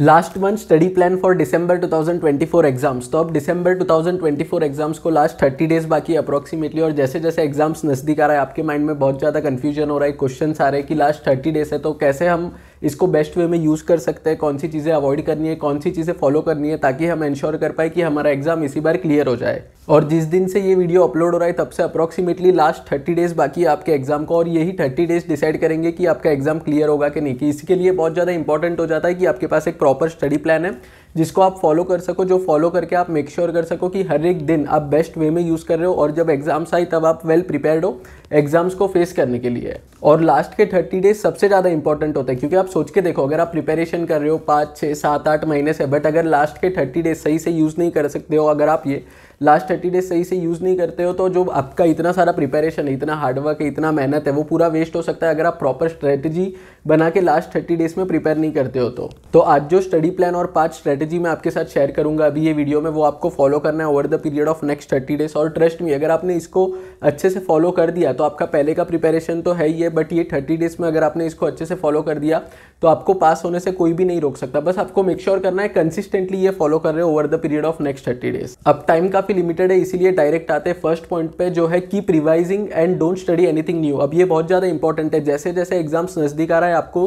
Last month study plan for December 2024 exams तो अब December 2024 exams को लास्ट 30 डेज बाकी अप्रॉक्सीमेटली और जैसे जैसे एग्जाम्स नज़दीक आ रहा है आपके माइंड में बहुत ज़्यादा कन्फ्यूजन हो रहा है क्वेश्चन आ रहे हैं कि लास्ट 30 डेज है तो कैसे हम इसको बेस्ट वे में यूज़ कर सकते हैं कौन सी चीज़ें अवॉइड करनी है कौन सी चीज़ें फॉलो करनी है ताकि हम इन्श्योर कर पाए कि हमारा एग्ज़ाम इसी बार क्लियर हो जाए और जिस दिन से ये वीडियो अपलोड हो रहा है तब से अप्रॉक्सीमेटली लास्ट थर्टी डेज़ बाकी आपके एग्ज़ाम को और यही थर्टी डेज़ डिसाइड करेंगे कि आपका एग्ज़ाम क्लियर होगा कि नहीं कि इसके लिए बहुत ज़्यादा इंपॉर्टेंट हो जाता है कि आपके पास एक प्रॉपर स्टडी प्लान है जिसको आप फॉलो कर सको जो फॉलो करके आप मेक श्योर sure कर सको कि हर एक दिन आप बेस्ट वे में यूज़ कर रहे हो और जब एग्जाम्स आए तब आप वेल प्रिपेयर्ड हो एग्जाम्स को फेस करने के लिए और लास्ट के थर्टी डेज सबसे ज़्यादा इंपॉर्टेंट होता है क्योंकि आप सोच के देखो अगर आप प्रिपेरेशन कर रहे हो पाँच छः सात आठ महीने से बट अगर लास्ट के थर्टी डेज सही से यूज़ नहीं कर सकते हो अगर आप ये लास्ट थर्टी डेज सही से यूज़ नहीं करते हो तो जो आपका इतना सारा प्रिपेरेशन है इतना हार्डवर्क है इतना मेहनत है वो पूरा वेस्ट हो सकता है अगर आप प्रॉपर स्ट्रेटजी बना के लास्ट थर्टी डेज में प्रिपेयर नहीं करते हो तो तो आज जो स्टडी प्लान और पाँच स्ट्रेटजी मैं आपके साथ शेयर करूंगा अभी ये वीडियो में वो आपको फॉलो करना है over the period of next thirty days और ट्रस्ट तो तो में अगर आपने इसको अच्छे से फॉलो कर दिया तो आपका पहले का प्रिपेरेशन तो है ही है बट ये थर्टी डेज में अगर आपने इसको अच्छे से फॉलो कर दिया तो आपको पास होने से कोई भी नहीं रोक सकता बस आपको मेक श्योर sure करना है कंसिस्टेंटली ये फॉलो कर रहे हो over the period of next thirty days अब टाइम का काफ़ी लिमिटेड है इसीलिए डायरेक्ट आते हैं फर्स्ट पॉइंट पे जो है keep revising and don't study anything new अब ये बहुत ज़्यादा इंपॉर्टेंट है जैसे जैसे एग्जाम्स नज़दीक आ रहा है आपको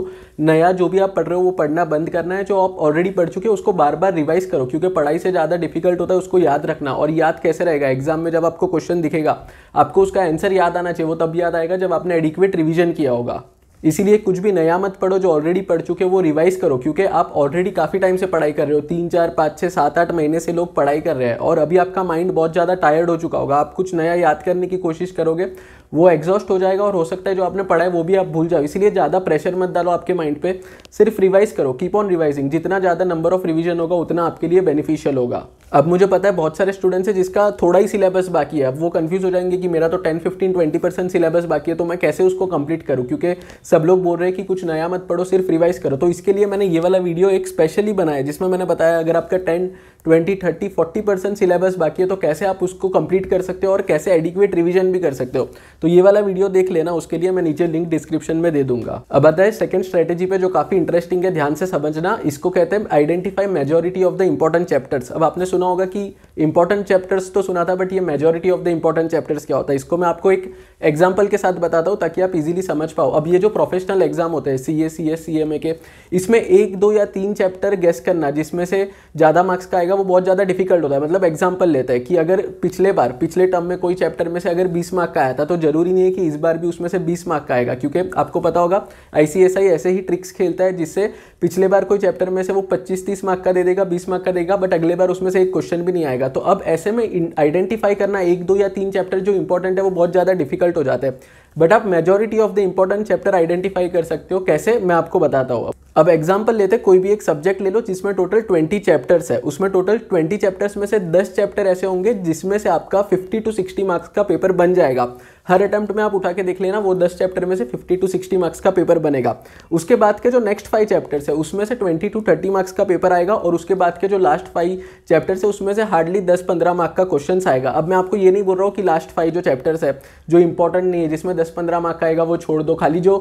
नया जो भी आप पढ़ रहे हो वो पढ़ना बंद करना है जो आप ऑलरेडी पढ़ चुके हो उसको बार बार रिवाइज करो क्योंकि पढ़ाई से ज़्यादा डिफिकल्ट होता है उसको याद रखना और याद कैसे रहेगा एग्जाम में जब आपको क्वेश्चन दिखेगा आपको उसका आंसर याद आना चाहिए वो तब याद आएगा जब आपने एडिक्वेट रिविजन किया होगा इसीलिए कुछ भी नया मत पढ़ो जो ऑलरेडी पढ़ चुके हो वो रिवाइज करो क्योंकि आप ऑलरेडी काफ़ी टाइम से पढ़ाई कर रहे हो तीन चार पाँच छः सात आठ महीने से लोग पढ़ाई कर रहे हैं और अभी आपका माइंड बहुत ज़्यादा टायर्ड हो चुका होगा आप कुछ नया याद करने की कोशिश करोगे वो एग्जॉस्ट हो जाएगा और हो सकता है जो आपने पढ़ा है वो भी आप भूल जाओ इसलिए ज़्यादा प्रेशर मत डालो आपके माइंड पे सिर्फ रिवाइज करो कीप ऑन रिवाइजिंग जितना ज़्यादा नंबर ऑफ रिविजन होगा उतना आपके लिए बेनिफिशियल होगा अब मुझे पता है बहुत सारे स्टूडेंट्स हैं जिसका थोड़ा ही सिलेबस बाकी है अब वो कन्फ्यूज हो जाएंगे कि मेरा तो ten fifteen twenty percent syllabus बाकी है तो मैं कैसे उसको कंप्लीट करूँ क्योंकि सब लोग बोल रहे हैं कि कुछ नया मत पढ़ो सिर्फ रिवाइज करो तो इसके लिए मैंने ये वाला वीडियो एक स्पेशली बनाया जिसमें मैंने बताया अगर आपका ten twenty thirty forty percent syllabus बाकी है तो कैसे आप उसको कंप्लीट कर सकते हो और कैसे एडिक्वेट रिविजन भी कर सकते हो तो ये वाला वीडियो देख लेना उसके लिए मैं नीचे लिंक डिस्क्रिप्शन में दे दूंगा अब बताए सेकंड स्ट्रेटेजी पे जो काफी इंटरेस्टिंग है ध्यान से समझना इसको कहते हैं identify majority of the important chapters अब आपने सुना होगा कि इंपॉर्टेंट चैप्टर्स तो सुना था बट ये majority of the important chapters क्या होता है इसको मैं आपको एक एग्जाम्पल के साथ बताता हूँ ताकि आप इजीली समझ पाओ अब ये जो प्रोफेशनल एग्जाम होते हैं सी ए C S C M A के इसमें एक दो या तीन चैप्टर गेस करना जिसमें से ज़्यादा मार्क्स का आएगा वो बहुत ज़्यादा डिफिकल्ट होता है मतलब एग्जाम्पल लेता है कि अगर पिछले बार पिछले टर्म में कोई चैप्टर में से अगर बीस मार्क का आया था तो जरूरी नहीं है कि इस बार भी उसमें से बीस मार्क का आएगा क्योंकि आपको पता होगा आई ऐसे ही ट्रिक्स खेलता है जिससे पिछले बार कोई चैप्टर में से वो पच्चीस तीस मार्क का दे देगा बीस मार्क का देगा बट अगले बार उसमें से एक क्वेश्चन भी नहीं आएगा जाएगा तो अब ऐसे में आइडेंटिफाई करना एक दो या तीन चैप्टर जो इंपॉर्टेंट है वो बहुत ज़्यादा डिफिकल्ट हो जाते हैं बट आप majority of the important chapter identify कर सकते हो कैसे मैं आपको बताता हूँ अब एग्जाम्पल लेते कोई भी एक सब्जेक्ट ले लो जिसमें टोटल ट्वेंटी चैप्टर्स है उसमें टोटल ट्वेंटी चैप्टर्स में से दस चैप्टर ऐसे होंगे जिसमें से आपका फिफ्टी टू सिक्सटी मार्क्स का पेपर बन जाएगा हर अटैम्प्ट में आप उठा के देख लेना वो दस चैप्टर में से फिफ्टी टू सिक्सटी मार्क्स का पेपर बनेगा उसके बाद के जो नेक्स्ट फाइव चैप्टर्स है उसमें से ट्वेंटी टू थर्टी मार्क्स का पेपर आएगा और उसके बाद के जो लास्ट फाइव चैप्टर्स है उसमें से हार्डली दस पंद्रह मार्क का क्वेश्चन आएगा अब मैं आपको ये नहीं बोल रहा हूँ कि लास्ट फाइव जो चैप्टर्स है जो इंपॉर्टेंट नहीं है जिसमें दस पंद्रह मार्क आएगा वो छोड़ दो खाली जो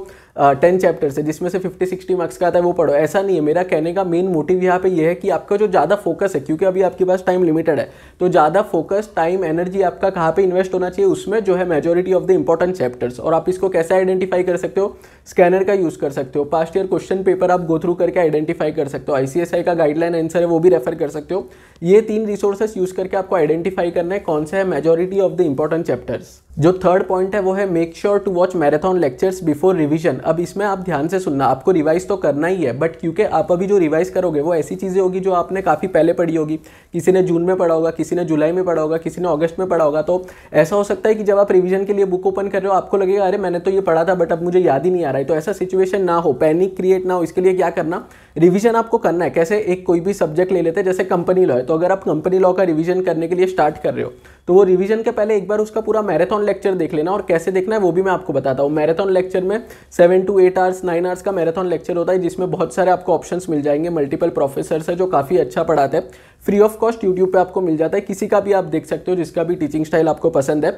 टेन चैप्टर्स है जिसमें से फिफ्टी सिक्सटी मार्क्स का आता है वो पढ़ो ऐसा नहीं है मेरा कहने का मेन मोटिव यहाँ पे ये है कि आपका जो ज़्यादा फोकस है क्योंकि अभी आपके पास टाइम लिमिटेड है तो ज़्यादा फोकस टाइम एनर्जी आपका कहाँ पे इन्वेस्ट होना चाहिए उसमें जो है majority of the important chapters और आप इसको कैसे आइडेंटिफाई कर सकते हो स्कैनर का यूज़ कर सकते हो पास्ट ईयर क्वेश्चन पेपर आप गो थ्रू करके आइडेंटिफाई कर सकते हो आईसीएसआई का गाइडलाइन आंसर है वो भी रेफर कर सकते हो ये तीन रिसोर्सेस यूज़ करके आपको आइडेंटिफाई करना है कौन सा है majority of the important chapters जो थर्ड पॉइंट है वो है make sure to watch marathon lectures before revision अब इसमें आप ध्यान से सुनना आपको रिवाइज तो करना ही है बट क्योंकि आप अभी जो रिवाइज करोगे वो ऐसी चीज़ें होगी जो आपने काफ़ी पहले पढ़ी होगी किसी ने जून में पढ़ा होगा किसी ने जुलाई में पढ़ा होगा किसी ने अगस्त में पढ़ा होगा तो ऐसा हो सकता है कि जब आप रिविजन के लिए बुक ओपन कर रहे हो आपको लगेगा अरे मैंने तो ये पढ़ा था बट अब मुझे याद ही नहीं आ रहा है तो ऐसा सिचुएशन ना हो पैनिक क्रिएट ना हो इसके लिए क्या करना रिविजन आपको करना है कैसे एक कोई भी सब्जेक्ट ले लेते हैं जैसे कंपनी लॉ है तो अगर आप कंपनी लॉ का रिविजन करने के लिए स्टार्ट कर रहे हो तो वो रिवीजन के पहले एक बार उसका पूरा मैराथन लेक्चर देख लेना और कैसे देखना है वो भी मैं आपको बताता हूँ मैराथन लेक्चर में seven to eight hours nine hours का मैराथन लेक्चर होता है जिसमें बहुत सारे आपको ऑप्शन मिल जाएंगे मल्टीपल प्रोफेसर है जो काफ़ी अच्छा पढ़ाते हैं फ्री ऑफ कॉस्ट यूट्यूब पे आपको मिल जाता है किसी का भी आप देख सकते हो जिसका भी टीचिंग स्टाइल आपको पसंद है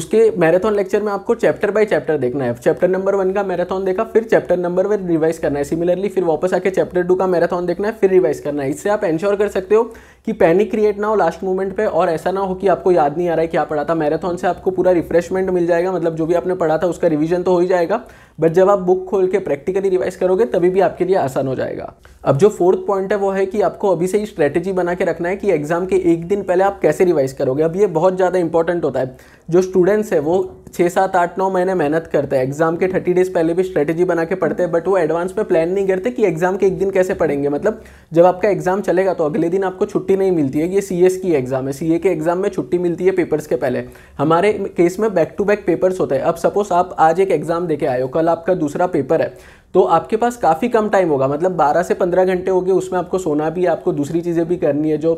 उसके मैराथन लेक्चर में आपको चैप्टर बाय चैप्टर देखना है चैप्टर नंबर वन का मैराथन देखा फिर चैप्टर नंबर वन रिवाइज करना है सिमिलरली फिर वापस आके चैप्टर टू का मैराथन देखना है फिर रिवाइज करना है इससे आप एंश्योर कर सकते हो कि पैनिक क्रिएट ना हो लास्ट मोमेंट पे और ऐसा ना हो कि आपको याद नहीं आ रहा है क्या पढ़ा था मैराथन से आपको पूरा रिफ्रेशमेंट मिल जाएगा मतलब जो भी आपने पढ़ा था उसका रिविजन तो हो ही जाएगा बट जब आप बुक खोल के प्रैक्टिकली रिवाइज करोगे तभी भी आपके लिए आसान हो जाएगा अब जो फोर्थ पॉइंट है वो है कि आपको अभी से ही स्ट्रैटेजी बना के रखना है कि एग्जाम के एक दिन पहले आप कैसे रिवाइज करोगे अब ये बहुत ज़्यादा इंपॉर्टेंट होता है जो स्टूडेंट्स है वो छः सात आठ नौ महीने मेहनत करते हैं एग्जाम के थर्टी डेज पहले भी स्ट्रेटेजी बना के पढ़ते हैं बट वो एडवांस में प्लान नहीं करते कि एग्जाम के एक दिन कैसे पढ़ेंगे मतलब जब आपका एग्जाम चलेगा तो अगले दिन आपको छुट्टी नहीं मिलती है ये सी एस की एग्जाम है सी ए के एग्जाम में छुट्टी मिलती है पेपर्स के पहले हमारे केस में बैक टू बैक पेपर्स होते हैं अब सपोज आप आज एक एग्जाम के आए हो कल आपका दूसरा पेपर है तो आपके पास काफ़ी कम टाइम होगा मतलब 12 से 15 घंटे हो गए उसमें आपको सोना भी है आपको दूसरी चीज़ें भी करनी है जो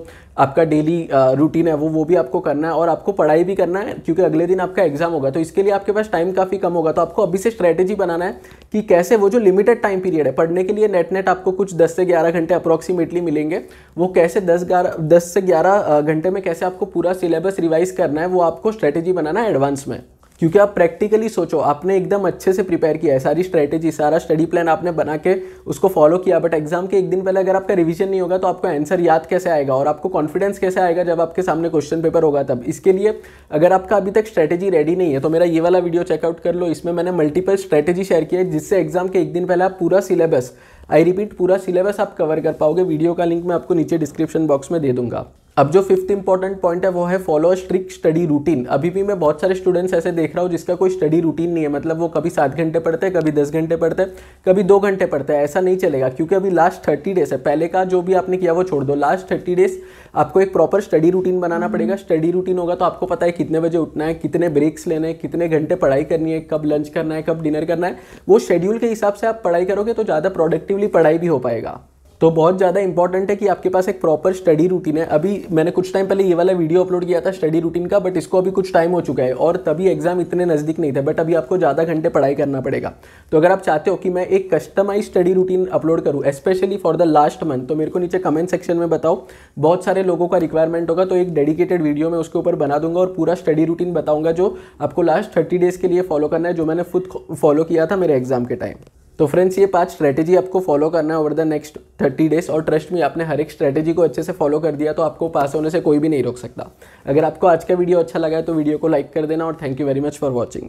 आपका डेली रूटीन है वो वो भी आपको करना है और आपको पढ़ाई भी करना है क्योंकि अगले दिन आपका एग्जाम होगा तो इसके लिए आपके पास टाइम काफ़ी कम होगा तो आपको अभी से स्ट्रैटेजी बनाना है कि कैसे वो जो लिमिटेड टाइम पीरियड है पढ़ने के लिए नेट नेट आपको कुछ दस से ग्यारह घंटे अप्रॉक्सीमेटली मिलेंगे वो कैसे दस ग्यारह दस से ग्यारह घंटे में कैसे आपको पूरा सिलेबस रिवाइज करना है वो आपको स्ट्रैटेजी बनाना है एडवांस में क्योंकि आप प्रैक्टिकली सोचो आपने एकदम अच्छे से प्रिपेयर किया है सारी स्ट्रैटेजी सारा स्टडी प्लान आपने बना के उसको फॉलो किया बट एग्जाम के एक दिन पहले अगर आपका रिवीजन नहीं होगा तो आपको आंसर याद कैसे आएगा और आपको कॉन्फिडेंस कैसे आएगा जब आपके सामने क्वेश्चन पेपर होगा तब इसके लिए अगर आपका अभी तक स्ट्रैटेजी रेडी नहीं है तो मेरा ये वाला वीडियो चेकआउट कर लो इसमें मैंने मल्टीपल स्ट्रैटेजी शेयर की है जिससे एग्जाम के एक दिन पहले आप पूरा सिलेबस आई रिपीट पूरा सिलेबस आप कवर कर पाओगे वीडियो का लिंक मैं आपको नीचे डिस्क्रिप्शन बॉक्स में दे दूंगा अब जो फिफ्थ इंपॉर्टेंट पॉइंट है वो है फॉलो स्ट्रिक्ट स्टडी रूटीन अभी भी मैं बहुत सारे स्टूडेंट्स ऐसे देख रहा हूँ जिसका कोई स्टडी रूटीन नहीं है मतलब वो कभी सात घंटे पढ़ते हैं कभी दस घंटे पढ़ते हैं कभी दो घंटे पढ़ते हैं ऐसा नहीं चलेगा क्योंकि अभी लास्ट थर्टी डेज है पहले का जो भी आपने किया वो छोड़ दो लास्ट थर्टी डेज आपको एक प्रॉपर स्टडी रूटीन बनाना हम्म। पड़ेगा स्टडी रूटीन होगा तो आपको पता है कितने बजे उठना है कितने ब्रेक्स लेने हैं कितने घंटे पढ़ाई करनी है कब लंच करना है कब डिनर करना है वो शेड्यूल के हिसाब से आप पढ़ाई करोगे तो ज़्यादा प्रोडक्टिवली पढ़ाई भी हो पाएगा तो बहुत ज़्यादा इंपॉर्टेंट है कि आपके पास एक प्रॉपर स्टडी रूटीन है अभी मैंने कुछ टाइम पहले ये वाला वीडियो अपलोड किया था स्टडी रूटीन का बट इसको अभी कुछ टाइम हो चुका है और तभी एग्जाम इतने नज़दीक नहीं थे बट अभी आपको ज़्यादा घंटे पढ़ाई करना पड़ेगा तो अगर आप चाहते हो कि मैं एक कस्टमाइज स्टडी रूटीन अपलोड करूँ specially for the last month तो मेरे को नीचे कमेंट सेक्शन में बताओ बहुत सारे लोगों का रिक्वायरमेंट होगा तो एक डेडिकेटेड वीडियो मैं उसके ऊपर बना दूंगा और पूरा स्टडी रूटीन बताऊंगा जो आपको लास्ट थर्टी डेज़ के लिए फॉलो करना है जो मैंने खुद फॉलो किया था मेरे एग्जाम के टाइम तो फ्रेंड्स ये पांच स्ट्रैटेजी आपको फॉलो करना है over the next thirty days और ट्रस्ट में आपने हर एक स्ट्रैटेजी को अच्छे से फॉलो कर दिया तो आपको पास होने से कोई भी नहीं रोक सकता अगर आपको आज का वीडियो अच्छा लगा है तो वीडियो को लाइक कर देना और thank you very much for watching